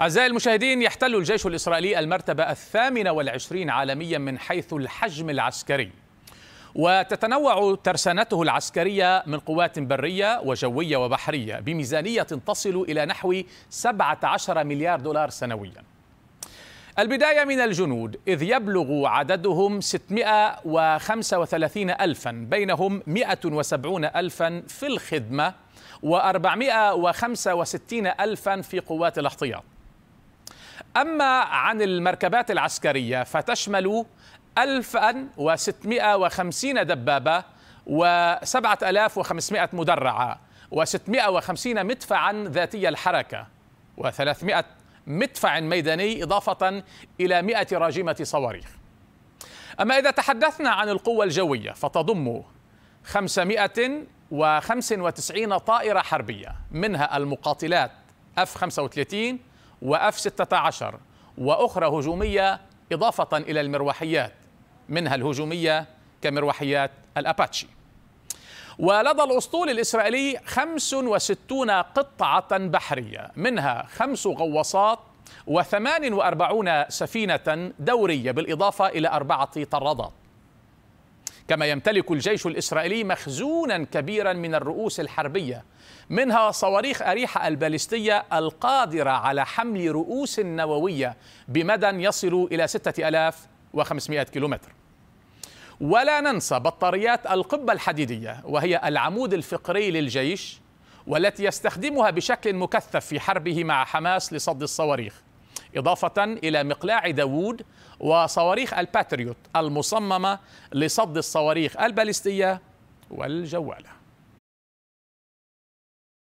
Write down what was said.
أعزائي المشاهدين يحتل الجيش الإسرائيلي المرتبة الثامنة والعشرين عالميا من حيث الحجم العسكري وتتنوع ترسانته العسكرية من قوات برية وجوية وبحرية بميزانية تصل إلى نحو 17 مليار دولار سنويا البداية من الجنود إذ يبلغ عددهم 635 ألفا بينهم 170 ألفا في الخدمة و465 ألفا في قوات الاحتياط أما عن المركبات العسكرية فتشمل 1650 دبابة و7500 مدرعة و650 مدفعا ذاتي الحركة و300 مدفع ميداني إضافة إلى 100 راجمة صواريخ أما إذا تحدثنا عن القوة الجوية فتضم 595 طائرة حربية منها المقاتلات F-35 وأف 16 وأخرى هجومية إضافة إلى المروحيات منها الهجومية كمروحيات الأباتشي ولدى الأسطول الإسرائيلي 65 قطعة بحرية منها خمس غواصات و48 سفينة دورية بالإضافة إلى أربعة طرادات كما يمتلك الجيش الإسرائيلي مخزونا كبيرا من الرؤوس الحربية منها صواريخ أريحة البالستية القادرة على حمل رؤوس نووية بمدى يصل إلى 6500 كيلومتر ولا ننسى بطاريات القبة الحديدية وهي العمود الفقري للجيش والتي يستخدمها بشكل مكثف في حربه مع حماس لصد الصواريخ إضافة إلى مقلاع داوود وصواريخ الباتريوت المصممة لصد الصواريخ البالستية والجوالة